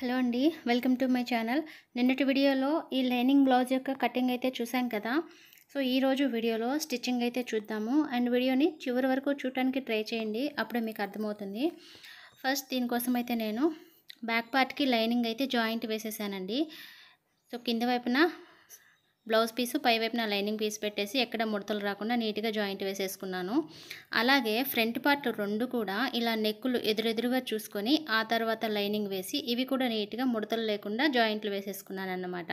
hello అండి welcome to my channel నిన్నటి వీడియోలో ఈ లైనింగ్ బ్లౌజ్ యొక్క కటింగ్ అయితే చూసాం కదా సో ఈరోజు వీడియోలో స్టిచ్చింగ్ అయితే చూద్దాము అండ్ వీడియోని చివరి వరకు చూడటానికి ట్రై చేయండి అప్పుడే మీకు అర్థమవుతుంది ఫస్ట్ దీనికోసం అయితే నేను బ్యాక్ పార్ట్కి లైనింగ్ అయితే జాయింట్ వేసేసానండి సో కింద వైపున బ్లౌజ్ పీసు పైవైపున లైనింగ్ పీస్ పెట్టేసి ఎక్కడ ముడతలు రాకుండా నీట్గా జాయింట్ వేసేసుకున్నాను అలాగే ఫ్రంట్ పార్ట్ రెండు కూడా ఇలా నెక్కులు ఎదురెదురుగా చూసుకొని ఆ తర్వాత లైనింగ్ వేసి ఇవి కూడా నీట్గా ముడతలు లేకుండా జాయింట్లు వేసేసుకున్నాను అన్నమాట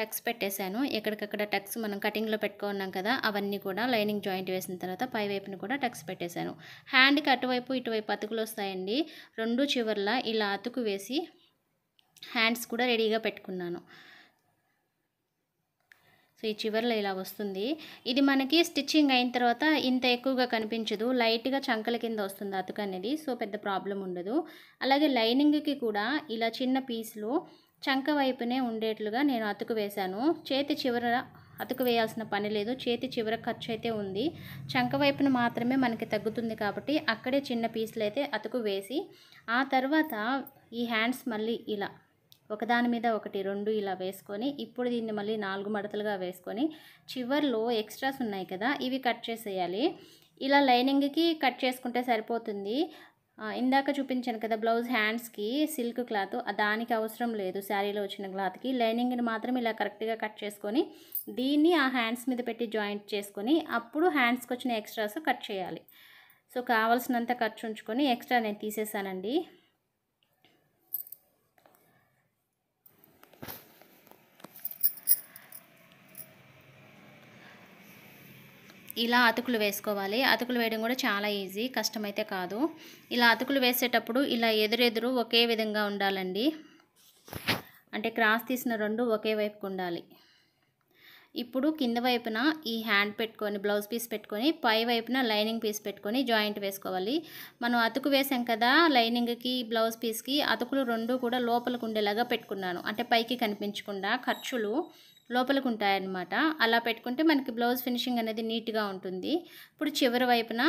టక్స్ పెట్టేశాను ఎక్కడికక్కడ టక్స్ మనం కటింగ్లో పెట్టుకున్నాం కదా అవన్నీ కూడా లైనింగ్ జాయింట్ వేసిన తర్వాత పై వైపున కూడా టక్స్ పెట్టేశాను హ్యాండ్కి అటువైపు ఇటువైపు అతుకులు వస్తాయండి రెండు చివర్ల ఇలా అతుకు వేసి హ్యాండ్స్ కూడా రెడీగా పెట్టుకున్నాను సో ఈ చివరిలో ఇలా వస్తుంది ఇది మనకి స్టిచ్చింగ్ అయిన తర్వాత ఇంత ఎక్కువగా కనిపించదు లైట్గా చంకల కింద వస్తుంది అతుక అనేది సో పెద్ద ప్రాబ్లం ఉండదు అలాగే లైనింగ్కి కూడా ఇలా చిన్న పీసులు చంక వైపునే ఉండేట్లుగా నేను అతుకు వేశాను చేతి చివర అతుకు వేయాల్సిన పని లేదు చేతి చివర ఖర్చు అయితే ఉంది చంక వైపును మాత్రమే మనకి తగ్గుతుంది కాబట్టి అక్కడే చిన్న పీసులు అయితే అతుకు వేసి ఆ తర్వాత ఈ హ్యాండ్స్ మళ్ళీ ఇలా ఒకదాని మీద ఒకటి రెండు ఇలా వేసుకొని ఇప్పుడు దీన్ని మళ్ళీ నాలుగు మడతలుగా వేసుకొని చివర్లో ఎక్స్ట్రాస్ ఉన్నాయి కదా ఇవి కట్ చేసేయాలి ఇలా లైనింగ్కి కట్ చేసుకుంటే సరిపోతుంది ఇందాక చూపించాను కదా బ్లౌజ్ హ్యాండ్స్కి సిల్క్ క్లాత్ దానికి అవసరం లేదు శారీలో వచ్చిన క్లాత్కి లైనింగ్ని మాత్రం ఇలా కరెక్ట్గా కట్ చేసుకొని దీన్ని ఆ హ్యాండ్స్ మీద పెట్టి జాయింట్ చేసుకొని అప్పుడు హ్యాండ్స్కి వచ్చిన ఎక్స్ట్రాస్ కట్ చేయాలి సో కావాల్సినంత ఖర్చు ఉంచుకొని ఎక్స్ట్రా నేను తీసేసానండి ఇలా అతుకులు వేసుకోవాలి అతుకులు వేయడం కూడా చాలా ఈజీ కష్టమైతే కాదు ఇలా అతుకులు వేసేటప్పుడు ఇలా ఎదురెదురు ఒకే విధంగా ఉండాలండి అంటే క్రాస్ తీసిన రెండు ఒకే వైపుకు ఉండాలి ఇప్పుడు కింద వైపున ఈ హ్యాండ్ పెట్టుకొని బ్లౌజ్ పీస్ పెట్టుకొని పై వైపున లైనింగ్ పీస్ పెట్టుకొని జాయింట్ వేసుకోవాలి మనం అతుకు వేసాం కదా లైనింగ్కి బ్లౌజ్ పీస్కి అతుకులు రెండు కూడా లోపలికి ఉండేలాగా పెట్టుకున్నాను అంటే పైకి కనిపించకుండా ఖర్చులు ఉంటాయన్నమాట అలా పెట్టుకుంటే మనకి బ్లౌజ్ ఫినిషింగ్ అనేది నీట్గా ఉంటుంది ఇప్పుడు చివరి వైపున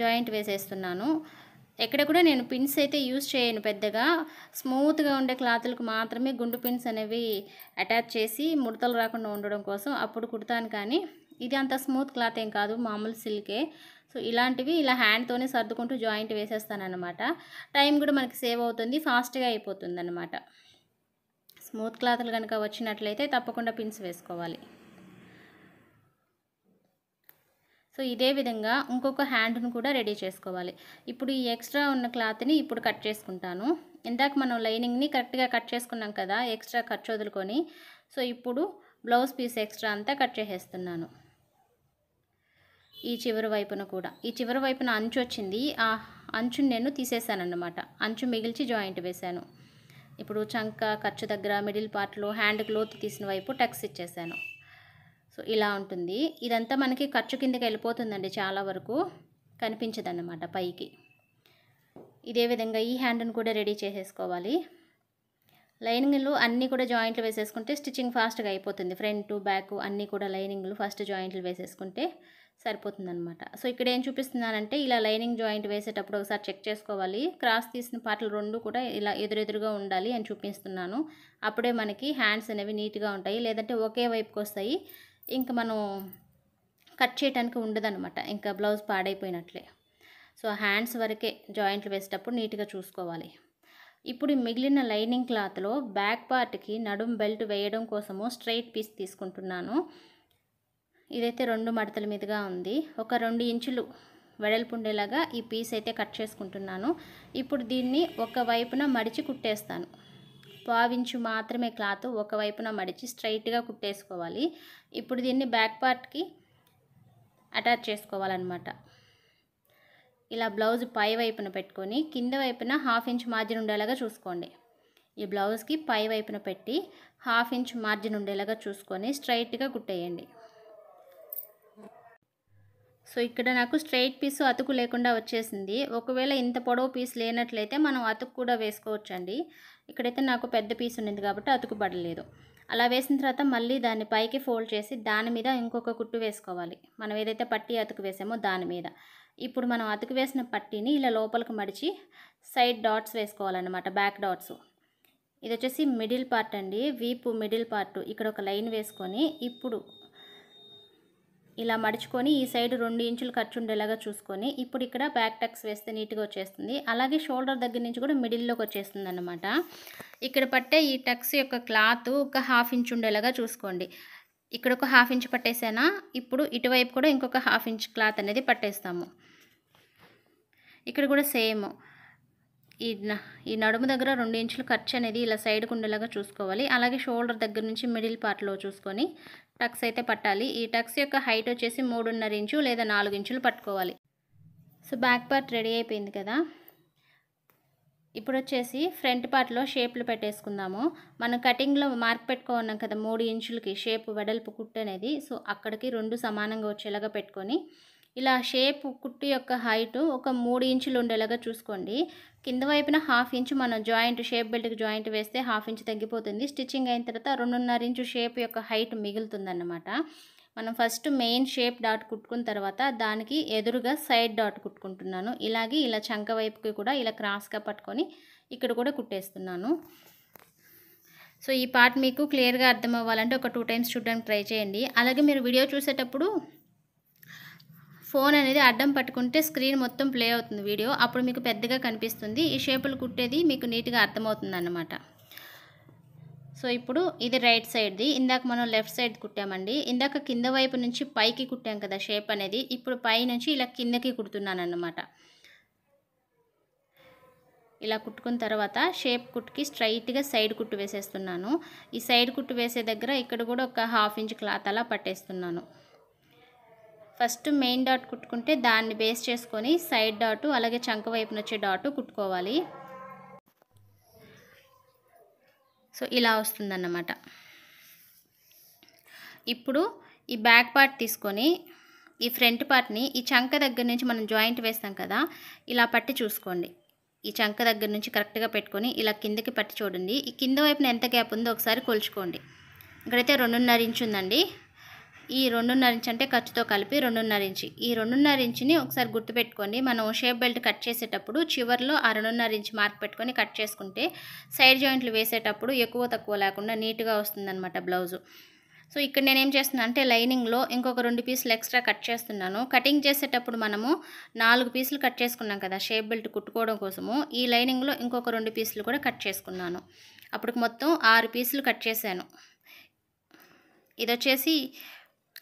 జాయింట్ వేసేస్తున్నాను ఎక్కడ కూడా నేను పిన్స్ అయితే యూజ్ చేయను పెద్దగా స్మూత్గా ఉండే క్లాత్లకు మాత్రమే గుండు పిన్స్ అనేవి అటాచ్ చేసి ముడతలు రాకుండా ఉండడం కోసం అప్పుడు కుడతాను కానీ ఇది అంత స్మూత్ క్లాత్ ఏం కాదు మామూలు సిల్కే సో ఇలాంటివి ఇలా హ్యాండ్తోనే సర్దుకుంటూ జాయింట్ వేసేస్తాను అనమాట టైం కూడా మనకి సేవ్ అవుతుంది ఫాస్ట్గా అయిపోతుంది అనమాట స్మూత్ క్లాత్లు కనుక వచ్చినట్లయితే తప్పకుండా పిన్స్ వేసుకోవాలి సో ఇదే విధంగా ఇంకొక హ్యాండ్ను కూడా రెడీ చేసుకోవాలి ఇప్పుడు ఈ ఎక్స్ట్రా ఉన్న క్లాత్ని ఇప్పుడు కట్ చేసుకుంటాను ఇందాక మనం లైనింగ్ని కరెక్ట్గా కట్ చేసుకున్నాం కదా ఎక్స్ట్రా ఖర్చు వదులుకొని సో ఇప్పుడు బ్లౌజ్ పీస్ ఎక్స్ట్రా అంతా కట్ చేసేస్తున్నాను ఈ చివరి వైపున కూడా ఈ చివరి వైపున అంచు వచ్చింది ఆ అంచుని నేను తీసేసాను అంచు మిగిల్చి జాయింట్ వేశాను ఇప్పుడు చంక ఖర్చు దగ్గర మిడిల్ పార్ట్లో హ్యాండ్ క్లోత్ తీసిన వైపు టెక్స్ ఇచ్చేసాను సో ఇలా ఉంటుంది ఇదంతా మనకి ఖర్చు కిందకి వెళ్ళిపోతుందండి చాలా వరకు కనిపించదన్నమాట పైకి ఇదే విధంగా ఈ హ్యాండ్ను కూడా రెడీ చేసేసుకోవాలి లైనింగ్లు అన్నీ కూడా జాయింట్లు వేసేసుకుంటే స్టిచ్చింగ్ ఫాస్ట్గా అయిపోతుంది ఫ్రంట్ బ్యాక్ అన్నీ కూడా లైనింగ్లు ఫస్ట్ జాయింట్లు వేసేసుకుంటే సరిపోతుందనమాట సో ఇక్కడ ఏం చూపిస్తున్నానంటే ఇలా లైనింగ్ జాయింట్ వేసేటప్పుడు ఒకసారి చెక్ చేసుకోవాలి క్రాస్ తీసిన పాటలు రెండు కూడా ఇలా ఎదురెదురుగా ఉండాలి అని చూపిస్తున్నాను అప్పుడే మనకి హ్యాండ్స్ అనేవి నీట్గా ఉంటాయి లేదంటే ఒకే వైపుకి వస్తాయి ఇంకా మనం కట్ చేయడానికి ఉండదనమాట ఇంకా బ్లౌజ్ పాడైపోయినట్లే సో హ్యాండ్స్ వరకే జాయింట్లు వేసేటప్పుడు నీట్గా చూసుకోవాలి ఇప్పుడు మిగిలిన లైనింగ్ క్లాత్లో బ్యాక్ పార్ట్కి నడుం బెల్ట్ వేయడం కోసము స్ట్రైట్ పీస్ తీసుకుంటున్నాను ఇదైతే రెండు మడతల మీదుగా ఉంది ఒక రెండు ఇంచులు వెడల్పు ఉండేలాగా ఈ పీస్ అయితే కట్ చేసుకుంటున్నాను ఇప్పుడు దీన్ని ఒక వైపున మడిచి కుట్టేస్తాను పావించు మాత్రమే క్లాత్ ఒకవైపున మడిచి స్ట్రైట్గా కుట్టేసుకోవాలి ఇప్పుడు దీన్ని బ్యాక్ పార్ట్కి అటాచ్ చేసుకోవాలన్నమాట ఇలా బ్లౌజ్ పై వైపున పెట్టుకొని కింద వైపున హాఫ్ ఇంచ్ మార్జిన్ ఉండేలాగా చూసుకోండి ఈ బ్లౌజ్కి పై వైపున పెట్టి హాఫ్ ఇంచ్ మార్జిన్ ఉండేలాగా చూసుకొని స్ట్రైట్గా కుట్టేయండి సో ఇక్కడ నాకు స్ట్రైట్ పీసు అతుకు లేకుండా వచ్చేసింది ఒకవేళ ఇంత పొడవు పీస్ లేనట్లయితే మనం అతుకు కూడా వేసుకోవచ్చండి ఇక్కడైతే నాకు పెద్ద పీస్ ఉండింది కాబట్టి అతుకు పడలేదు అలా వేసిన తర్వాత మళ్ళీ దాన్ని పైకి ఫోల్డ్ చేసి దాని మీద ఇంకొక కుట్టు వేసుకోవాలి మనం ఏదైతే పట్టి అతుకు వేసామో దాని మీద ఇప్పుడు మనం అతుకు వేసిన పట్టీని ఇలా లోపలికి మడిచి సైడ్ డాట్స్ వేసుకోవాలన్నమాట బ్యాక్ డాట్స్ ఇది వచ్చేసి మిడిల్ పార్ట్ అండి వీపు మిడిల్ పార్ట్ ఇక్కడ ఒక లైన్ వేసుకొని ఇప్పుడు ఇలా మడుచుకొని ఈ సైడ్ రెండు ఇంచులు ఖర్చు ఉండేలాగా చూసుకొని ఇప్పుడు ఇక్కడ బ్యాక్ టక్స్ వేస్తే నీట్గా వచ్చేస్తుంది అలాగే షోల్డర్ దగ్గర నుంచి కూడా మిడిల్లోకి వచ్చేస్తుంది అనమాట ఇక్కడ పట్టే ఈ టక్స్ యొక్క క్లాత్ ఒక హాఫ్ ఇంచ్ ఉండేలాగా చూసుకోండి ఇక్కడ ఒక హాఫ్ ఇంచ్ పట్టేసానా ఇప్పుడు ఇటువైపు కూడా ఇంకొక హాఫ్ ఇంచ్ క్లాత్ అనేది పట్టేస్తాము ఇక్కడ కూడా సేమ్ ఈ ఈ నడుము దగ్గర రెండు ఇంచులు ఖర్చు అనేది ఇలా సైడ్ ఉండేలాగా చూసుకోవాలి అలాగే షోల్డర్ దగ్గర నుంచి మిడిల్ పార్ట్లో చూసుకొని టక్స్ అయితే పట్టాలి ఈ టక్స్ యొక్క హైట్ వచ్చేసి మూడున్నర ఇంచు లేదా నాలుగు ఇంచులు పట్టుకోవాలి సో బ్యాక్ పార్ట్ రెడీ అయిపోయింది కదా ఇప్పుడు వచ్చేసి ఫ్రంట్ పార్ట్లో షేప్లు పెట్టేసుకుందాము మనం కటింగ్లో మార్క్ పెట్టుకున్నాం కదా మూడు ఇంచులకి షేప్ వెడల్పు కుట్టు అనేది సో అక్కడికి రెండు సమానంగా వచ్చేలాగా పెట్టుకొని ఇలా షేప్ కుట్టు యొక్క హైటు ఒక మూడు ఇంచులు ఉండేలాగా చూసుకోండి కింద వైపున హాఫ్ ఇంచ్ మనం జాయింట్ షేప్ బెల్ట్కి జాయింట్ వేస్తే హాఫ్ ఇంచ్ తగ్గిపోతుంది స్టిచ్చింగ్ అయిన తర్వాత రెండున్నర ఇంచు షేప్ యొక్క హైట్ మిగులుతుందన్నమాట మనం ఫస్ట్ మెయిన్ షేప్ డాట్ కుట్టుకున్న తర్వాత దానికి ఎదురుగా సైడ్ డాట్ కుట్టుకుంటున్నాను ఇలాగే ఇలా చంక వైపుకి కూడా ఇలా క్రాస్గా పట్టుకొని ఇక్కడ కూడా కుట్టేస్తున్నాను సో ఈ పార్ట్ మీకు క్లియర్గా అర్థం అవ్వాలంటే ఒక టూ టైమ్స్ చూడడానికి ట్రై చేయండి అలాగే మీరు వీడియో చూసేటప్పుడు ఫోన్ అనేది అడ్డం పట్టుకుంటే స్క్రీన్ మొత్తం ప్లే అవుతుంది వీడియో అప్పుడు మీకు పెద్దగా కనిపిస్తుంది ఈ షేపులు కుట్టేది మీకు నీట్గా అర్థమవుతుంది అన్నమాట సో ఇప్పుడు ఇది రైట్ సైడ్ది ఇందాక మనం లెఫ్ట్ సైడ్ కుట్టామండి ఇందాక కింద వైపు నుంచి పైకి కుట్టాం కదా షేప్ అనేది ఇప్పుడు పై నుంచి ఇలా కిందకి కుడుతున్నాను అన్నమాట ఇలా కుట్టుకున్న తర్వాత షేప్ కుట్టుకి స్ట్రైట్గా సైడ్ కుట్టు వేసేస్తున్నాను ఈ సైడ్ కుట్టు వేసే దగ్గర ఇక్కడ కూడా ఒక హాఫ్ ఇంచ్ క్లాత్ అలా పట్టేస్తున్నాను ఫస్ట్ మెయిన్ డాట్ కుట్టుకుంటే దాన్ని బేస్ చేసుకొని సైడ్ డాటు అలాగే చంక వైపున వచ్చే డాటు కుట్టుకోవాలి సో ఇలా వస్తుందన్నమాట ఇప్పుడు ఈ బ్యాక్ పార్ట్ తీసుకొని ఈ ఫ్రంట్ పార్ట్ని ఈ చంక దగ్గర నుంచి మనం జాయింట్ వేస్తాం కదా ఇలా పట్టి చూసుకోండి ఈ చంక దగ్గర నుంచి కరెక్ట్గా పెట్టుకొని ఇలా కిందకి పట్టి చూడండి ఈ కింద వైపున ఎంత గ్యాప్ ఉందో ఒకసారి కొలుచుకోండి ఇక్కడైతే రెండున్నర ఇంచు ఉందండి ఈ రెండున్నర ఇంచ్ అంటే ఖర్చుతో కలిపి రెండున్నర ఇంచ్ ఈ రెండున్నర ఇంచుని ఒకసారి గుర్తుపెట్టుకోండి మనం షేప్ బెల్ట్ కట్ చేసేటప్పుడు చివరిలో ఆ రెండున్నర ఇంచ్ మార్క్ పెట్టుకొని కట్ చేసుకుంటే సైడ్ జాయింట్లు వేసేటప్పుడు ఎక్కువ తక్కువ లేకుండా నీట్గా వస్తుందన్నమాట బ్లౌజు సో ఇక్కడ నేనేం చేస్తున్నాను అంటే లైనింగ్లో ఇంకొక రెండు పీసులు ఎక్స్ట్రా కట్ చేస్తున్నాను కటింగ్ చేసేటప్పుడు మనము నాలుగు పీసులు కట్ చేసుకున్నాం కదా షేప్ బెల్ట్ కుట్టుకోవడం కోసము ఈ లైనింగ్లో ఇంకొక రెండు పీసులు కూడా కట్ చేసుకున్నాను అప్పుడు మొత్తం ఆరు పీసులు కట్ చేశాను ఇది వచ్చేసి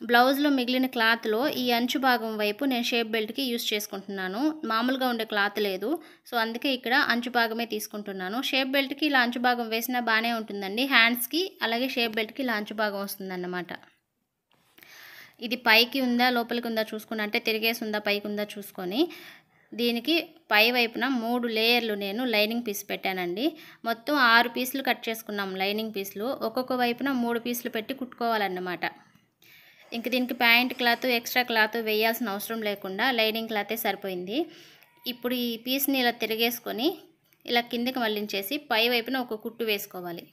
బ్లౌజ్లో మిగిలిన క్లాత్లో ఈ అంచు భాగం వైపు నేను షేప్ బెల్ట్కి యూస్ చేసుకుంటున్నాను మామూలుగా ఉండే క్లాత్ లేదు సో అందుకే ఇక్కడ అంచు భాగమే తీసుకుంటున్నాను షేప్ బెల్ట్కి ఇలా అంచు భాగం వేసినా బాగానే ఉంటుందండి హ్యాండ్స్కి అలాగే షేప్ బెల్ట్కి ఇలా అంచు భాగం వస్తుందన్నమాట ఇది పైకి ఉందా లోపలికి ఉందా చూసుకుని అంటే తిరిగేసి ఉందా పైకి ఉందా చూసుకొని దీనికి పై వైపున మూడు లేయర్లు నేను లైనింగ్ పీస్ పెట్టానండి మొత్తం ఆరు పీసులు కట్ చేసుకున్నాం లైనింగ్ పీసులు ఒక్కొక్క వైపున మూడు పీసులు పెట్టి కుట్టుకోవాలన్నమాట ఇంక దీనికి ప్యాంట్ క్లాత్ ఎక్స్ట్రా క్లాత్ వేయాల్సిన అవసరం లేకుండా లైనింగ్ క్లాతే సరిపోయింది ఇప్పుడు ఈ పీస్ని ఇలా తిరిగేసుకొని ఇలా కిందకి మళ్ళించేసి పై వైపున ఒక కుట్టు వేసుకోవాలి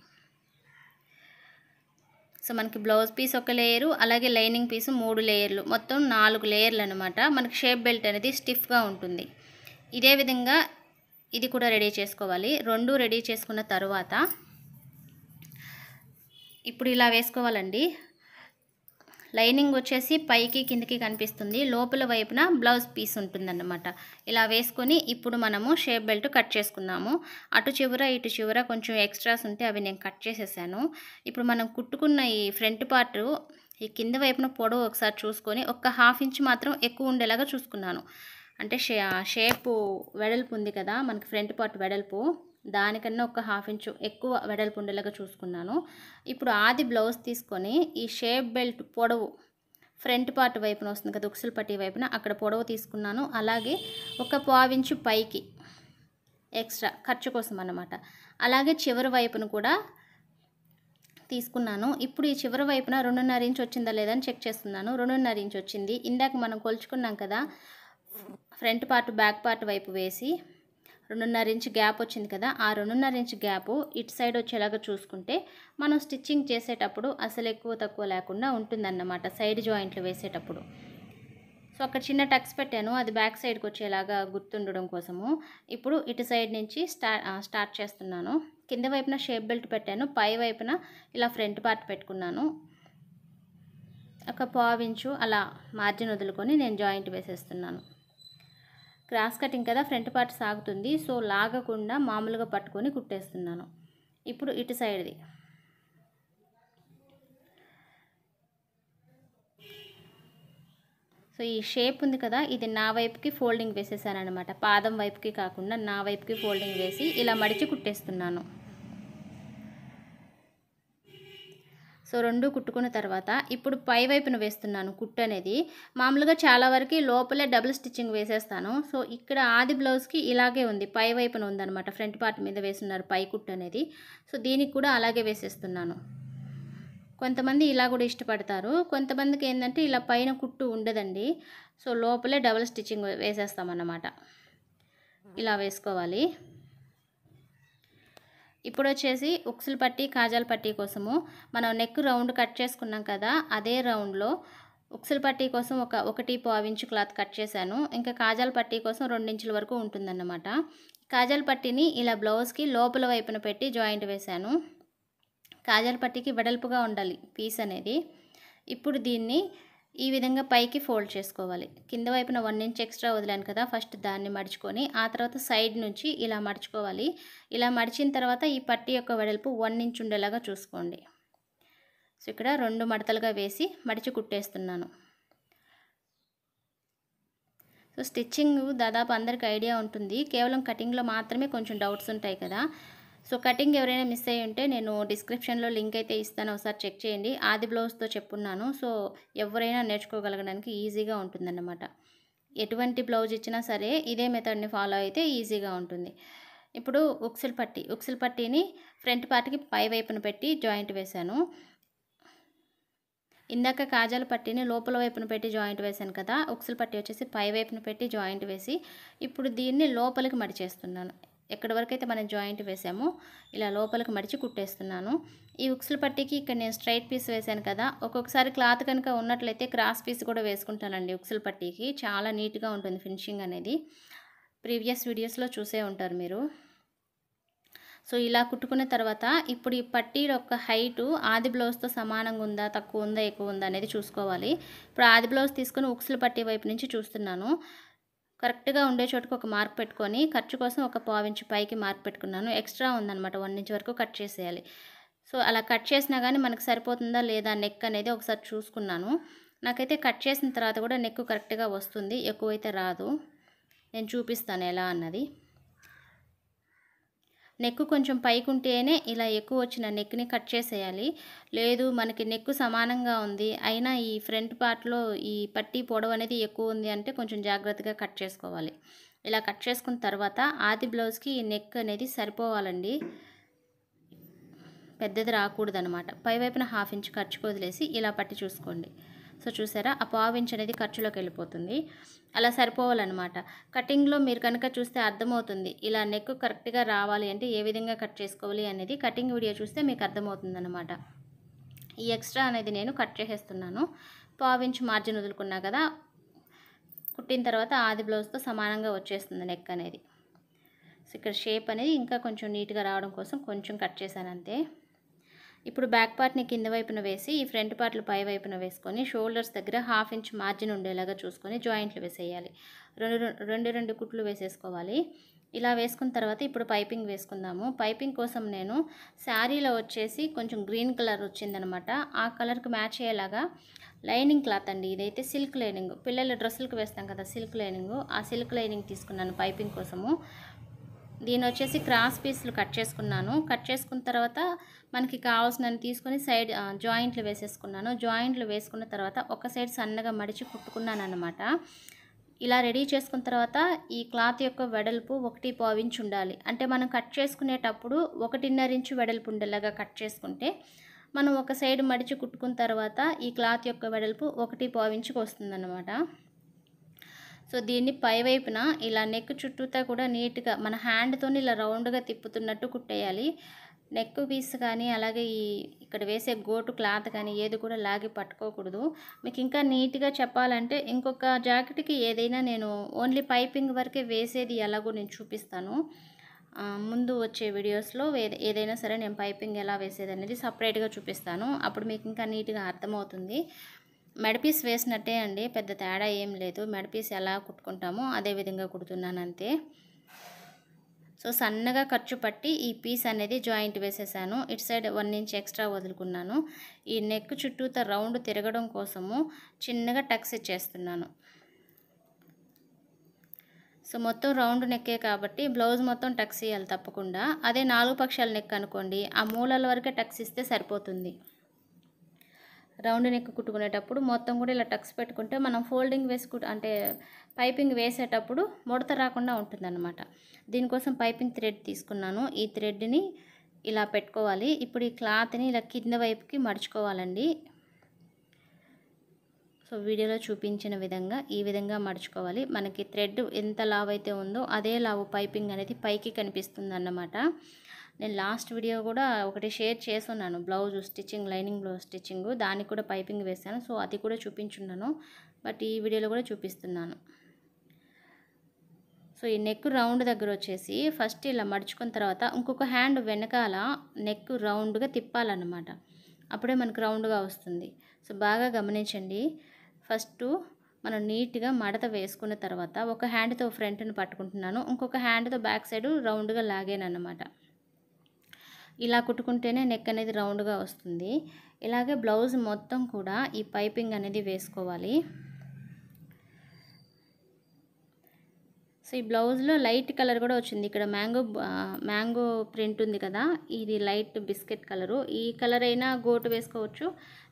సో మనకి బ్లౌజ్ పీస్ ఒక లేయరు అలాగే లైనింగ్ పీసు మూడు లేయర్లు మొత్తం నాలుగు లేయర్లు అనమాట మనకి షేప్ బెల్ట్ అనేది స్టిఫ్గా ఉంటుంది ఇదే విధంగా ఇది కూడా రెడీ చేసుకోవాలి రెండు రెడీ చేసుకున్న తర్వాత ఇప్పుడు ఇలా వేసుకోవాలండి లైనింగ్ వచ్చేసి పైకి కిందకి కనిపిస్తుంది లోపల వైపున బ్లౌజ్ పీస్ ఉంటుందన్నమాట ఇలా వేసుకొని ఇప్పుడు మనము షేప్ బెల్ట్ కట్ చేసుకుందాము అటు చివర ఇటు చివర కొంచెం ఎక్స్ట్రాస్ ఉంటే అవి నేను కట్ చేసేసాను ఇప్పుడు మనం కుట్టుకున్న ఈ ఫ్రంట్ పార్ట్ ఈ కింద వైపున పొడవు ఒకసారి చూసుకొని ఒక్క హాఫ్ ఇంచ్ మాత్రం ఎక్కువ ఉండేలాగా చూసుకున్నాను అంటే షేపు వెడల్పు ఉంది కదా మనకి ఫ్రంట్ పార్ట్ వెడల్పు దానికన్నా ఒక హాఫ్ ఇంచు ఎక్కువ వెడల్పు ఉండేలాగా చూసుకున్నాను ఇప్పుడు ఆది బ్లౌజ్ తీసుకొని ఈ షేప్ బెల్ట్ పొడవు ఫ్రంట్ పార్ట్ వైపున వస్తుంది కదా ఉక్సులు పట్టి వైపున అక్కడ పొడవు తీసుకున్నాను అలాగే ఒక పావించు పైకి ఎక్స్ట్రా ఖర్చు కోసం అన్నమాట అలాగే చివరి వైపును కూడా తీసుకున్నాను ఇప్పుడు ఈ చివరి వైపున రెండున్నర ఇంచు వచ్చిందా లేదని చెక్ చేస్తున్నాను రెండున్నర ఇంచు వచ్చింది ఇందాక మనం కొలుచుకున్నాం కదా ఫ్రంట్ పార్ట్ బ్యాక్ పార్ట్ వైపు వేసి రెండున్నర ఇంచ్ గ్యాప్ వచ్చింది కదా ఆ రెండున్నర ఇంచ్ గ్యాప్ ఇటు సైడ్ వచ్చేలాగా చూసుకుంటే మనం స్టిచ్చింగ్ చేసేటప్పుడు అసలు ఎక్కువ తక్కువ లేకుండా ఉంటుందన్నమాట సైడ్ జాయింట్లు వేసేటప్పుడు సో అక్కడ చిన్న టక్స్ పెట్టాను అది బ్యాక్ సైడ్కి వచ్చేలాగా గుర్తుండడం కోసము ఇప్పుడు ఇటు సైడ్ నుంచి స్టార్ట్ చేస్తున్నాను కింద వైపున షేప్ బెల్ట్ పెట్టాను పై వైపున ఇలా ఫ్రంట్ పార్ట్ పెట్టుకున్నాను ఒక పావించు అలా మార్జిన్ వదులుకొని నేను జాయింట్ వేసేస్తున్నాను క్రాస్ కటింగ్ కదా ఫ్రంట్ పార్ట్ సాగుతుంది సో లాగకుండా మామూలుగా పట్టుకొని కుట్టేస్తున్నాను ఇప్పుడు ఇటు సైడ్ది సో ఈ షేప్ ఉంది కదా ఇది నా వైపుకి ఫోల్డింగ్ వేసేసాను అనమాట పాదం వైపుకి కాకుండా నా వైపుకి ఫోల్డింగ్ వేసి ఇలా మడిచి కుట్టేస్తున్నాను సో రెండు కుట్టుకున్న తర్వాత ఇప్పుడు పై వైపున వేస్తున్నాను కుట్టు అనేది మామూలుగా చాలా వరకు లోపలే డబుల్ స్టిచ్చింగ్ వేసేస్తాను సో ఇక్కడ ఆది బ్లౌజ్కి ఇలాగే ఉంది పై వైపున ఉందనమాట ఫ్రంట్ పార్ట్ మీద వేస్తున్నారు పై కుట్టు అనేది సో దీనికి కూడా అలాగే వేసేస్తున్నాను కొంతమంది ఇలా కూడా ఇష్టపడతారు కొంతమందికి ఏంటంటే ఇలా పైన కుట్టు ఉండదండి సో లోపలే డబుల్ స్టిచ్చింగ్ వేసేస్తామన్నమాట ఇలా వేసుకోవాలి ఇప్పుడు వచ్చేసి ఉక్సులు పట్టి కాజాల పట్టి కోసము మనం నెక్ రౌండ్ కట్ చేసుకున్నాం కదా అదే రౌండ్లో ఉక్సులు పట్టీ కోసం ఒక ఒకటి పావించు క్లాత్ కట్ చేశాను ఇంకా కాజాల పట్టీ కోసం రెండించుల వరకు ఉంటుందన్నమాట కాజాల పట్టీని ఇలా బ్లౌజ్కి లోపల వైపున పెట్టి జాయింట్ వేశాను కాజాల పట్టీకి వెడల్పుగా ఉండాలి పీస్ అనేది ఇప్పుడు దీన్ని ఈ విధంగా పైకి ఫోల్డ్ చేసుకోవాలి కింద వైపున వన్ ఇంచ్ ఎక్స్ట్రా వదిలాను కదా ఫస్ట్ దాన్ని మడుచుకొని ఆ తర్వాత సైడ్ నుంచి ఇలా మడుచుకోవాలి ఇలా మడిచిన తర్వాత ఈ పట్టి యొక్క వెడల్పు వన్ ఇంచ్ ఉండేలాగా చూసుకోండి సో ఇక్కడ రెండు మడతలుగా వేసి మడిచి కుట్టేస్తున్నాను సో స్టిచ్చింగ్ దాదాపు అందరికి ఐడియా ఉంటుంది కేవలం కటింగ్లో మాత్రమే కొంచెం డౌట్స్ ఉంటాయి కదా సో కటింగ్ ఎవరైనా మిస్ అయ్యి ఉంటే నేను డిస్క్రిప్షన్లో లింక్ అయితే ఇస్తాను ఒకసారి చెక్ చేయండి ఆది బ్లౌజ్తో చెప్పున్నాను సో ఎవరైనా నేర్చుకోగలగడానికి ఈజీగా ఉంటుందన్నమాట ఎటువంటి బ్లౌజ్ ఇచ్చినా సరే ఇదే మెథడ్ని ఫాలో అయితే ఈజీగా ఉంటుంది ఇప్పుడు ఉక్సిల్ పట్టి ఉక్సిల్ పట్టీని ఫ్రంట్ పార్ట్కి పై వైపున పెట్టి జాయింట్ వేశాను ఇందాక కాజాల పట్టీని లోపల వైపున పెట్టి జాయింట్ వేశాను కదా ఉక్సల పట్టి వచ్చేసి పై వైపున పెట్టి జాయింట్ వేసి ఇప్పుడు దీన్ని లోపలికి మడిచేస్తున్నాను ఎక్కడి వరకు అయితే మనం జాయింట్ వేసామో ఇలా లోపలికి మడిచి కుట్టేస్తున్నాను ఈ ఉక్సులు పట్టీకి ఇక్కడ నేను స్ట్రైట్ పీస్ వేశాను కదా ఒక్కొక్కసారి క్లాత్ కనుక ఉన్నట్లయితే క్రాస్ పీస్ కూడా వేసుకుంటానండి ఉక్సుల పట్టీకి చాలా నీట్గా ఉంటుంది ఫినిషింగ్ అనేది ప్రీవియస్ వీడియోస్లో చూసే ఉంటారు మీరు సో ఇలా కుట్టుకున్న తర్వాత ఇప్పుడు ఈ పట్టీ యొక్క హైటు ఆది బ్లౌజ్తో సమానంగా ఉందా తక్కువ ఉందా ఎక్కువ ఉందా అనేది చూసుకోవాలి ఇప్పుడు ఆది బ్లౌజ్ తీసుకుని ఉక్సుల పట్టీ వైపు నుంచి చూస్తున్నాను కరెక్ట్గా ఉండే చోటుకు ఒక మార్క్ పెట్టుకొని ఖర్చు కోసం ఒక పావించి పైకి మార్క్ పెట్టుకున్నాను ఎక్స్ట్రా ఉందనమాట వన్ ఇంచ్ వరకు కట్ చేసేయాలి సో అలా కట్ చేసినా కానీ మనకు సరిపోతుందా లేదా నెక్ అనేది ఒకసారి చూసుకున్నాను నాకైతే కట్ చేసిన తర్వాత కూడా నెక్ కరెక్ట్గా వస్తుంది ఎక్కువైతే రాదు నేను చూపిస్తాను ఎలా అన్నది నెక్ కొంచెం పైకి ఉంటేనే ఇలా ఎక్కువ వచ్చిన నెక్ని కట్ చేసేయాలి లేదు మనకి నెక్ సమానంగా ఉంది అయినా ఈ ఫ్రంట్ పార్ట్లో ఈ పట్టి పొడవు అనేది ఎక్కువ ఉంది అంటే కొంచెం జాగ్రత్తగా కట్ చేసుకోవాలి ఇలా కట్ చేసుకున్న తర్వాత ఆది బ్లౌజ్కి ఈ నెక్ అనేది సరిపోవాలండి పెద్దది రాకూడదు అనమాట పైవైపున హాఫ్ ఇంచ్ ఖర్చుకు వదిలేసి ఇలా పట్టి చూసుకోండి సో చూసారా ఆ పావు ఇంచ్ అనేది ఖర్చులోకి వెళ్ళిపోతుంది అలా సరిపోవాలన్నమాట కటింగ్లో మీరు కనుక చూస్తే అర్థమవుతుంది ఇలా నెక్ కరెక్ట్గా రావాలి అంటే ఏ విధంగా కట్ చేసుకోవాలి అనేది కటింగ్ వీడియో చూస్తే మీకు అర్థమవుతుంది అనమాట ఈ ఎక్స్ట్రా అనేది నేను కట్ చేసేస్తున్నాను పావు ఇంచ్ మార్జిన్ వదులుకున్నా కదా కుట్టిన తర్వాత ఆది బ్లౌజ్తో సమానంగా వచ్చేస్తుంది నెక్ అనేది సో ఇక్కడ షేప్ అనేది ఇంకా కొంచెం నీట్గా రావడం కోసం కొంచెం కట్ చేశాను అంతే ఇప్పుడు బ్యాక్ పార్ట్ని కింద వైపున వేసి ఈ ఫ్రంట్ పార్ట్లు పై వైపున వేసుకొని షోల్డర్స్ దగ్గర హాఫ్ ఇంచ్ మార్జిన్ ఉండేలాగా చూసుకొని జాయింట్లు వేసేయాలి రెండు రెండు రెండు కుట్లు వేసేసుకోవాలి ఇలా వేసుకున్న తర్వాత ఇప్పుడు పైపింగ్ వేసుకుందాము పైపింగ్ కోసం నేను శారీలో వచ్చేసి కొంచెం గ్రీన్ కలర్ వచ్చిందనమాట ఆ కలర్కి మ్యాచ్ అయ్యేలాగా లైనింగ్ క్లాత్ అండి ఇదైతే సిల్క్ లైనింగ్ పిల్లల డ్రెస్సులకు వేస్తాం కదా సిల్క్ లైనింగ్ ఆ సిల్క్ లైనింగ్ తీసుకున్నాను పైపింగ్ కోసము దీని వచ్చేసి క్రాస్ పీసులు కట్ చేసుకున్నాను కట్ చేసుకున్న తర్వాత మనకి కావాల్సినవి తీసుకొని సైడ్ జాయింట్లు వేసేసుకున్నాను జాయింట్లు వేసుకున్న తర్వాత ఒక సైడ్ సన్నగా మడిచి కుట్టుకున్నాను అనమాట ఇలా రెడీ చేసుకున్న తర్వాత ఈ క్లాత్ యొక్క వెడల్పు ఒకటి పావించి ఉండాలి అంటే మనం కట్ చేసుకునేటప్పుడు ఒకటిన్నర ఇంచు వెడల్పు ఉండేలాగా కట్ చేసుకుంటే మనం ఒక సైడ్ మడిచి కుట్టుకున్న తర్వాత ఈ క్లాత్ యొక్క వెడల్పు ఒకటి పావించుకు వస్తుందన్నమాట సో దీన్ని పైవైపున ఇలా నెక్ చుట్టూతా కూడా నీట్గా మన హ్యాండ్తో ఇలా రౌండ్గా తిప్పుతున్నట్టు కుట్టేయాలి నెక్ పీస్ కానీ అలాగే ఈ ఇక్కడ వేసే గోటు క్లాత్ కానీ ఏది కూడా లాగి పట్టుకోకూడదు మీకు ఇంకా నీట్గా చెప్పాలంటే ఇంకొక జాకెట్కి ఏదైనా నేను ఓన్లీ పైపింగ్ వరకే వేసేది ఎలాగో నేను చూపిస్తాను ముందు వచ్చే వీడియోస్లో ఏదైనా సరే నేను పైపింగ్ ఎలా వేసేది అనేది సపరేట్గా చూపిస్తాను అప్పుడు మీకు ఇంకా నీట్గా అర్థమవుతుంది మెడపీస్ వేసినట్టే అండి పెద్ద తేడా ఏం లేదు మెడపీస్ ఎలా కుట్టుకుంటామో అదే విధంగా కుడుతున్నాను అంతే సో సన్నగా ఖర్చు పట్టి ఈ పీస్ అనేది జాయింట్ వేసేసాను ఇటు సైడ్ వన్ ఇంచ్ ఎక్స్ట్రా వదులుకున్నాను ఈ నెక్ చుట్టూత రౌండ్ తిరగడం కోసము చిన్నగా టక్స్ ఇచ్చేస్తున్నాను సో మొత్తం రౌండ్ నెక్కే కాబట్టి బ్లౌజ్ మొత్తం టక్స్ ఇవ్వాలి తప్పకుండా అదే నాలుగు పక్షాల నెక్ అనుకోండి ఆ మూలల వరకే టక్స్ ఇస్తే సరిపోతుంది రౌండ్ నెక్ కుట్టుకునేటప్పుడు మొత్తం కూడా ఇలా టక్స్ పెట్టుకుంటే మనం ఫోల్డింగ్ వేసుకు అంటే పైపింగ్ వేసేటప్పుడు ముడత రాకుండా ఉంటుందన్నమాట దీనికోసం పైపింగ్ థ్రెడ్ తీసుకున్నాను ఈ థ్రెడ్ని ఇలా పెట్టుకోవాలి ఇప్పుడు ఈ క్లాత్ని ఇలా కింద వైపుకి మడుచుకోవాలండి సో వీడియోలో చూపించిన విధంగా ఈ విధంగా మడుచుకోవాలి మనకి థ్రెడ్ ఎంత లావ్ అయితే ఉందో అదే లావు పైపింగ్ అనేది పైకి కనిపిస్తుంది అన్నమాట నేను లాస్ట్ వీడియో కూడా ఒకటి షేర్ చేసున్నాను blouse stitching lining blouse stitching దానికి కూడా పైపింగ్ వేశాను సో అది కూడా చూపించున్నాను బట్ ఈ వీడియోలో కూడా చూపిస్తున్నాను సో ఈ నెక్ రౌండ్ దగ్గర వచ్చేసి ఫస్ట్ ఇలా మడుచుకున్న తర్వాత ఇంకొక హ్యాండ్ వెనకాల నెక్ రౌండ్గా తిప్పాలన్నమాట అప్పుడే మనకు రౌండ్గా వస్తుంది సో బాగా గమనించండి ఫస్ట్ మనం నీట్గా మడత వేసుకున్న తర్వాత ఒక హ్యాండ్తో ఫ్రంట్ని పట్టుకుంటున్నాను ఇంకొక హ్యాండ్తో బ్యాక్ సైడ్ రౌండ్గా లాగాను అన్నమాట ఇలా కుట్టుకుంటేనే నెక్ అనేది రౌండ్గా వస్తుంది ఇలాగే బ్లౌజ్ మొత్తం కూడా ఈ పైపింగ్ అనేది వేసుకోవాలి సో ఈ బ్లౌజ్లో లైట్ కలర్ కూడా వచ్చింది ఇక్కడ మ్యాంగో మ్యాంగో ప్రింట్ ఉంది కదా ఇది లైట్ బిస్కెట్ కలరు ఈ కలర్ అయినా గోటు వేసుకోవచ్చు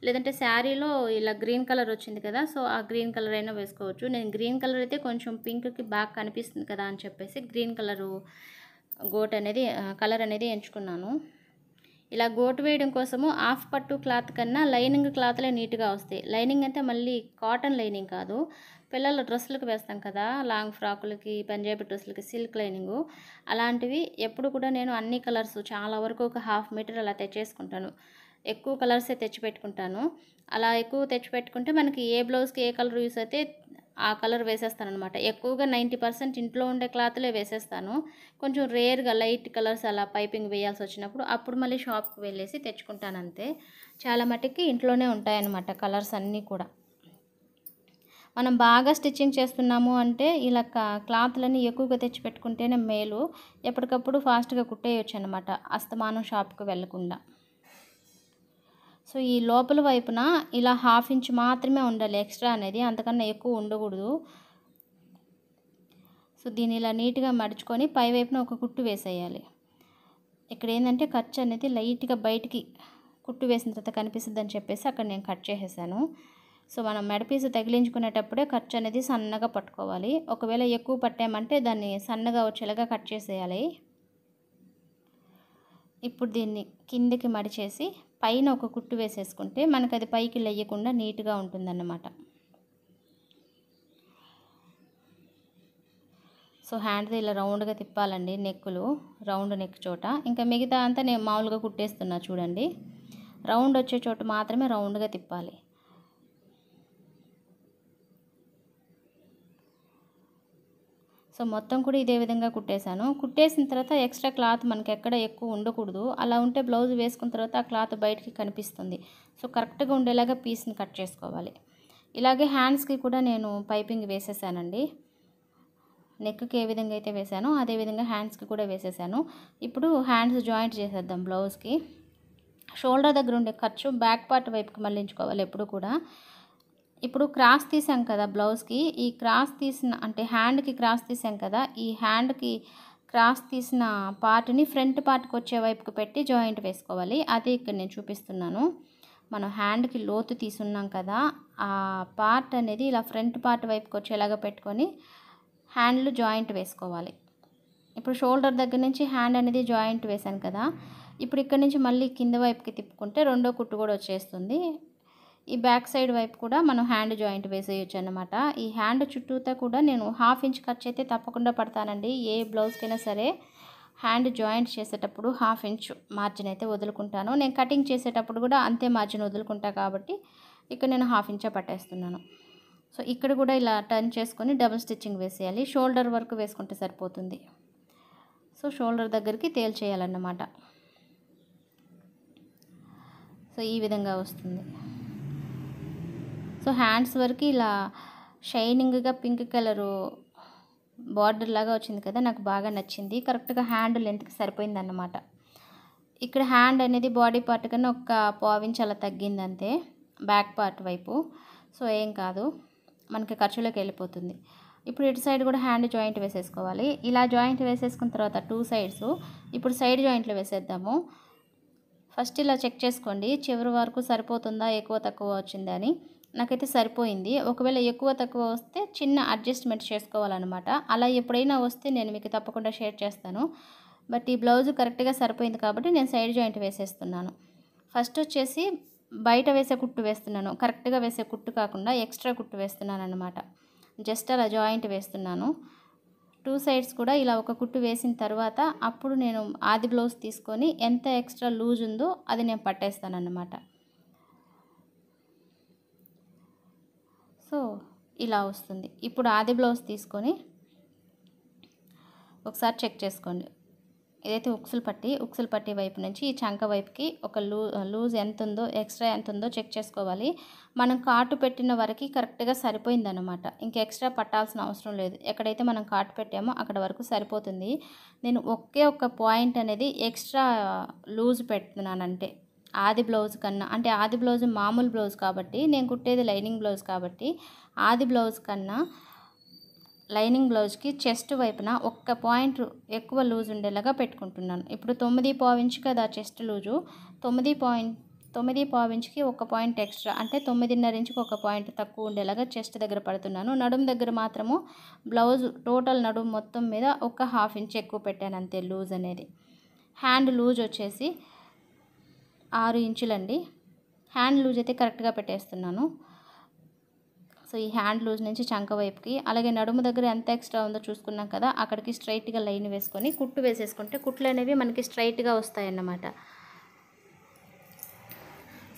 లేదంటే శారీలో ఇలా గ్రీన్ కలర్ వచ్చింది కదా సో ఆ గ్రీన్ కలర్ అయినా వేసుకోవచ్చు నేను గ్రీన్ కలర్ అయితే కొంచెం పింక్కి బాగా కనిపిస్తుంది కదా అని చెప్పేసి గ్రీన్ కలరు గోట్ అనేది కలర్ అనేది ఎంచుకున్నాను ఇలా గోటు వేయడం కోసము హాఫ్ పట్టు క్లాత్ కన్నా లైనింగ్ క్లాత్లే నీట్గా వస్తాయి లైనింగ్ అంటే మళ్ళీ కాటన్ లైనింగ్ కాదు పిల్లల డ్రెస్సులకు వేస్తాం కదా లాంగ్ ఫ్రాకులకి పంజాబీ డ్రెస్సులకి సిల్క్ లైనింగు అలాంటివి ఎప్పుడు కూడా నేను అన్ని కలర్స్ చాలా వరకు ఒక హాఫ్ మీటర్ అలా తెచ్చేసుకుంటాను ఎక్కువ కలర్సే తెచ్చిపెట్టుకుంటాను అలా ఎక్కువ తెచ్చిపెట్టుకుంటే మనకి ఏ బ్లౌజ్కి ఏ కలర్ యూస్ అయితే ఆ కలర్ వేసేస్తాను అనమాట ఎక్కువగా నైంటీ పర్సెంట్ ఇంట్లో ఉండే క్లాత్లే వేసేస్తాను కొంచెం రేర్గా లైట్ కలర్స్ అలా పైపింగ్ వేయాల్సి వచ్చినప్పుడు అప్పుడు మళ్ళీ షాప్కి వెళ్ళేసి తెచ్చుకుంటాను అంతే చాలా మటుకి ఇంట్లోనే ఉంటాయన్నమాట కలర్స్ అన్నీ కూడా మనం బాగా స్టిచ్చింగ్ చేస్తున్నాము అంటే ఇలా క్లాత్లని ఎక్కువగా తెచ్చి పెట్టుకుంటేనే మేలు ఎప్పటికప్పుడు ఫాస్ట్గా కుట్టేయచ్చు అనమాట అస్తమానం షాప్కి వెళ్లకుండా సో ఈ లోపల వైపున ఇలా హాఫ్ ఇంచ్ మాత్రమే ఉండాలి ఎక్స్ట్రా అనేది అంతకన్నా ఎక్కువ ఉండకూడదు సో దీన్ని ఇలా నీట్గా మడుచుకొని పై వైపున ఒక కుట్టు వేసేయాలి ఇక్కడ ఏంటంటే ఖర్చు అనేది లైట్గా బయటికి కుట్టు వేసిన తర్వాత కనిపిస్తుంది అని చెప్పేసి అక్కడ నేను కట్ చేసేసాను సో మనం మెడపీసు తగిలించుకునేటప్పుడే ఖర్చు అనేది సన్నగా పట్టుకోవాలి ఒకవేళ ఎక్కువ పట్టామంటే దాన్ని సన్నగా వచ్చేలాగా కట్ చేసేయాలి ఇప్పుడు దీన్ని కిందికి మడిచేసి పైన ఒక కుట్టు వేసేసుకుంటే మనకు అది పైకి లేయకుండా నీట్గా ఉంటుందన్నమాట సో హ్యాండ్ది ఇలా రౌండ్గా తిప్పాలండి నెక్కులు రౌండ్ నెక్ చోట ఇంకా మిగతా అంతా నేను మామూలుగా కుట్టేస్తున్నా చూడండి రౌండ్ వచ్చే చోట మాత్రమే రౌండ్గా తిప్పాలి సో మొత్తం కూడా ఇదే విధంగా కుట్టేశాను కుట్టేసిన తర్వాత ఎక్స్ట్రా క్లాత్ మనకి ఎక్కడ ఎక్కువ ఉండకూడదు అలా ఉంటే బ్లౌజ్ వేసుకున్న తర్వాత ఆ క్లాత్ బయటికి కనిపిస్తుంది సో కరెక్ట్గా ఉండేలాగా పీస్ని కట్ చేసుకోవాలి ఇలాగే హ్యాండ్స్కి కూడా నేను పైపింగ్ వేసేసానండి నెక్కి ఏ విధంగా అయితే అదే అదేవిధంగా హ్యాండ్స్కి కూడా వేసేసాను ఇప్పుడు హ్యాండ్స్ జాయింట్ చేసేద్దాం బ్లౌజ్కి షోల్డర్ దగ్గర ఉండే ఖర్చు బ్యాక్ పార్ట్ వైపుకి మళ్ళించుకోవాలి ఎప్పుడు కూడా ఇప్పుడు క్రాస్ తీసాం కదా బ్లౌజ్కి ఈ క్రాస్ తీసిన అంటే హ్యాండ్కి క్రాస్ తీసాం కదా ఈ హ్యాండ్కి క్రాస్ తీసిన పార్ట్ని ఫ్రంట్ పార్ట్కి వచ్చే వైపుకి పెట్టి జాయింట్ వేసుకోవాలి అది ఇక్కడ నేను చూపిస్తున్నాను మనం హ్యాండ్కి లోతు తీసున్నాం కదా ఆ పార్ట్ అనేది ఇలా ఫ్రంట్ పార్ట్ వైపుకి వచ్చేలాగా పెట్టుకొని హ్యాండ్లు జాయింట్ వేసుకోవాలి ఇప్పుడు షోల్డర్ దగ్గర నుంచి హ్యాండ్ అనేది జాయింట్ వేశాను కదా ఇప్పుడు ఇక్కడ నుంచి మళ్ళీ కింద వైపుకి తిప్పుకుంటే రెండో కుట్టు కూడా వచ్చేస్తుంది ఈ బ్యాక్ సైడ్ వైపు కూడా మనం హ్యాండ్ జాయింట్ వేసేయచ్చు అనమాట ఈ హ్యాండ్ చుట్టూతో కూడా నేను హాఫ్ ఇంచ్ ఖర్చు అయితే తప్పకుండా పడతానండి ఏ బ్లౌజ్కైనా సరే హ్యాండ్ జాయింట్ చేసేటప్పుడు హాఫ్ ఇంచ్ మార్జిన్ అయితే వదులుకుంటాను నేను కటింగ్ చేసేటప్పుడు కూడా అంతే మార్జిన్ వదులుకుంటా కాబట్టి ఇక్కడ నేను హాఫ్ ఇంచే పట్టేస్తున్నాను సో ఇక్కడ కూడా ఇలా టర్న్ చేసుకొని డబుల్ స్టిచ్చింగ్ వేసేయాలి షోల్డర్ వర్క్ వేసుకుంటే సరిపోతుంది సో షోల్డర్ దగ్గరికి తేల్ చేయాలన్నమాట సో ఈ విధంగా వస్తుంది సో హ్యాండ్స్ వరకు ఇలా షైనింగ్గా పింక్ కలరు బార్డర్ లాగా వచ్చింది కదా నాకు బాగా నచ్చింది కరెక్ట్గా హ్యాండ్ లెంత్కి సరిపోయింది అన్నమాట ఇక్కడ హ్యాండ్ అనేది బాడీ పార్ట్ కన్నా ఒక పావించి అలా తగ్గింది అంతే బ్యాక్ పార్ట్ వైపు సో ఏం కాదు మనకి ఖర్చులోకి వెళ్ళిపోతుంది ఇప్పుడు ఇటు సైడ్ కూడా హ్యాండ్ జాయింట్ వేసేసుకోవాలి ఇలా జాయింట్ వేసేసుకున్న తర్వాత టూ సైడ్స్ ఇప్పుడు సైడ్ జాయింట్లు వేసేద్దాము ఫస్ట్ ఇలా చెక్ చేసుకోండి చివరి వరకు సరిపోతుందా ఎక్కువ తక్కువ వచ్చిందని నాకైతే సరిపోయింది ఒకవేళ ఎక్కువ తక్కువ వస్తే చిన్న అడ్జస్ట్మెంట్ చేసుకోవాలన్నమాట అలా ఎప్పుడైనా వస్తే నేను మీకు తప్పకుండా షేర్ చేస్తాను బట్ ఈ బ్లౌజ్ కరెక్ట్గా సరిపోయింది కాబట్టి నేను సైడ్ జాయింట్ వేసేస్తున్నాను ఫస్ట్ వచ్చేసి బయట వేసే కుట్టు వేస్తున్నాను కరెక్ట్గా వేసే కుట్టు కాకుండా ఎక్స్ట్రా కుట్టు వేస్తున్నాను అనమాట జస్ట్ అలా జాయింట్ వేస్తున్నాను టూ సైడ్స్ కూడా ఇలా ఒక కుట్టు వేసిన తర్వాత అప్పుడు నేను ఆది బ్లౌజ్ తీసుకొని ఎంత ఎక్స్ట్రా లూజ్ ఉందో అది నేను పట్టేస్తాను అన్నమాట సో ఇలా వస్తుంది ఇప్పుడు ఆది బ్లౌజ్ తీసుకొని ఒకసారి చెక్ చేసుకోండి ఏదైతే ఉక్సులు పట్టి ఉక్సులు పట్టి వైపు నుంచి ఈ చంక వైపుకి ఒక లూ లూజ్ ఎంత ఉందో ఎక్స్ట్రా ఎంత ఉందో చెక్ చేసుకోవాలి మనం కాటు పెట్టిన వరకు కరెక్ట్గా సరిపోయిందనమాట ఇంకా ఎక్స్ట్రా పట్టాల్సిన అవసరం లేదు ఎక్కడైతే మనం కాటు పెట్టామో అక్కడ వరకు సరిపోతుంది నేను ఒకే ఒక పాయింట్ అనేది ఎక్స్ట్రా లూజ్ పెడుతున్నానంటే ఆది బ్లౌజ్ కన్నా అంటే ఆది బ్లౌజ్ మామూలు బ్లౌజ్ కాబట్టి నేను కుట్టేది లైనింగ్ బ్లౌజ్ కాబట్టి ఆది బ్లౌజ్ కన్నా లైనింగ్ బ్లౌజ్కి చెస్ట్ వైపున ఒక్క పాయింట్ ఎక్కువ లూజ్ ఉండేలాగా పెట్టుకుంటున్నాను ఇప్పుడు తొమ్మిది పావించు కదా చెస్ట్ లూజు తొమ్మిది పాయింట్ తొమ్మిది పావించుకి ఒక పాయింట్ ఎక్స్ట్రా అంటే తొమ్మిదిన్నర ఇంచుకి ఒక పాయింట్ తక్కువ ఉండేలాగా చెస్ట్ దగ్గర పడుతున్నాను నడుం దగ్గర మాత్రము బ్లౌజ్ టోటల్ నడుం మొత్తం మీద ఒక హాఫ్ ఇంచ్ ఎక్కువ పెట్టాను అంతే లూజ్ అనేది హ్యాండ్ లూజ్ వచ్చేసి ఆరు ఇంచులండి హ్యాండ్ లూజ్ అయితే కరెక్ట్గా పెట్టేస్తున్నాను సో ఈ హ్యాండ్ లూజ్ నుంచి చంక వైపుకి అలాగే నడుము దగ్గర ఎంత ఎక్స్ట్రా ఉందో చూసుకున్నాం కదా అక్కడికి స్ట్రైట్గా లైన్ వేసుకొని కుట్టు వేసేసుకుంటే కుట్లు అనేవి మనకి స్ట్రైట్గా వస్తాయన్నమాట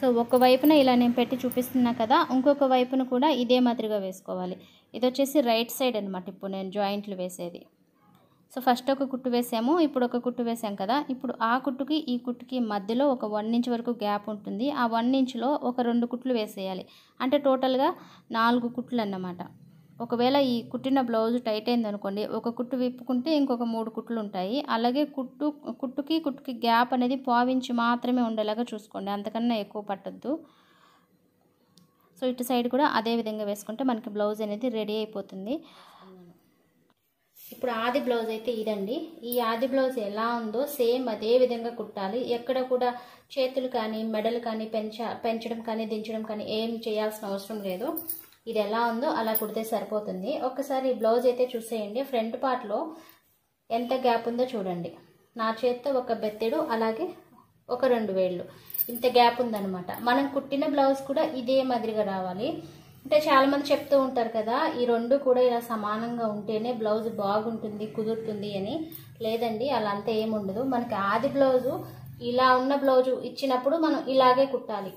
సో ఒక వైపున ఇలా నేను పెట్టి చూపిస్తున్నా కదా ఇంకొక వైపున కూడా ఇదే మాదిరిగా వేసుకోవాలి ఇది వచ్చేసి రైట్ సైడ్ అనమాట ఇప్పుడు నేను జాయింట్లు వేసేది సో ఫస్ట్ ఒక కుట్టు వేసాము ఇప్పుడు ఒక కుట్టు వేసాం కదా ఇప్పుడు ఆ కుట్టుకి ఈ కుట్టుకి మధ్యలో ఒక వన్ ఇంచ్ వరకు గ్యాప్ ఉంటుంది ఆ వన్ ఇంచ్లో ఒక రెండు కుట్లు వేసేయాలి అంటే టోటల్గా నాలుగు కుట్లు అన్నమాట ఒకవేళ ఈ కుట్టిన బ్లౌజ్ టైట్ అయింది అనుకోండి ఒక కుట్టు విప్పుకుంటే ఇంకొక మూడు కుట్లు ఉంటాయి అలాగే కుట్టు కుట్టుకి కుట్టుకి గ్యాప్ అనేది పావించి మాత్రమే ఉండేలాగా చూసుకోండి అంతకన్నా ఎక్కువ పట్టద్దు సో ఇటు సైడ్ కూడా అదే విధంగా వేసుకుంటే మనకి బ్లౌజ్ అనేది రెడీ అయిపోతుంది ఇప్పుడు ఆది బ్లౌజ్ అయితే ఇదండి ఈ ఆది బ్లౌజ్ ఎలా ఉందో సేమ్ అదే విధంగా కుట్టాలి ఎక్కడ కూడా చేతులు కానీ మెడలు కానీ పెంచ పెంచడం కానీ దించడం కానీ ఏం చేయాల్సిన అవసరం లేదు ఇది ఎలా ఉందో అలా కుడితే సరిపోతుంది ఒకసారి ఈ బ్లౌజ్ అయితే చూసేయండి ఫ్రంట్ పార్ట్లో ఎంత గ్యాప్ ఉందో చూడండి నా చేత్తో ఒక బెత్తెడు అలాగే ఒక రెండు వేళ్ళు ఇంత గ్యాప్ ఉందనమాట మనం కుట్టిన బ్లౌజ్ కూడా ఇదే మాదిరిగా రావాలి అంటే చాలామంది చెప్తూ ఉంటారు కదా ఈ రెండు కూడా ఇలా సమానంగా ఉంటేనే బ్లౌజ్ బాగుంటుంది కుదురుతుంది అని లేదండి అలా అంతా ఏముండదు మనకి ఆది బ్లౌజు ఇలా ఉన్న బ్లౌజు ఇచ్చినప్పుడు మనం ఇలాగే కుట్టాలి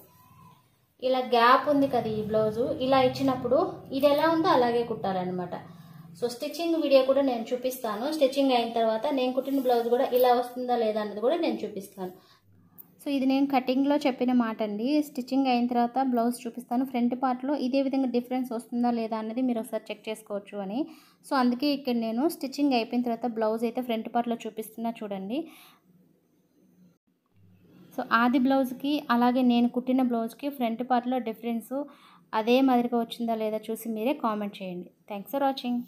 ఇలా గ్యాప్ ఉంది కదా ఈ బ్లౌజు ఇలా ఇచ్చినప్పుడు ఇది ఎలా ఉందో అలాగే కుట్టాలన్నమాట సో స్టిచ్చింగ్ వీడియో కూడా నేను చూపిస్తాను స్టిచ్చింగ్ అయిన తర్వాత నేను కుట్టిన బ్లౌజ్ కూడా ఇలా వస్తుందా లేదా అన్నది కూడా నేను చూపిస్తాను సో ఇది నేను కటింగ్లో చెప్పిన మాట అండి స్టిచ్చింగ్ అయిన తర్వాత బ్లౌజ్ చూపిస్తాను ఫ్రంట్ పార్ట్లో ఇదే విధంగా డిఫరెన్స్ వస్తుందా లేదా అనేది మీరు ఒకసారి చెక్ చేసుకోవచ్చు అని సో అందుకే ఇక్కడ నేను స్టిచ్చింగ్ అయిపోయిన తర్వాత బ్లౌజ్ అయితే ఫ్రంట్ పార్ట్లో చూపిస్తున్నా చూడండి సో ఆది బ్లౌజ్కి అలాగే నేను కుట్టిన బ్లౌజ్కి ఫ్రంట్ పార్ట్లో డిఫరెన్స్ అదే మాదిరిగా వచ్చిందా లేదా చూసి మీరే కామెంట్ చేయండి థ్యాంక్స్ ఫర్ వాచింగ్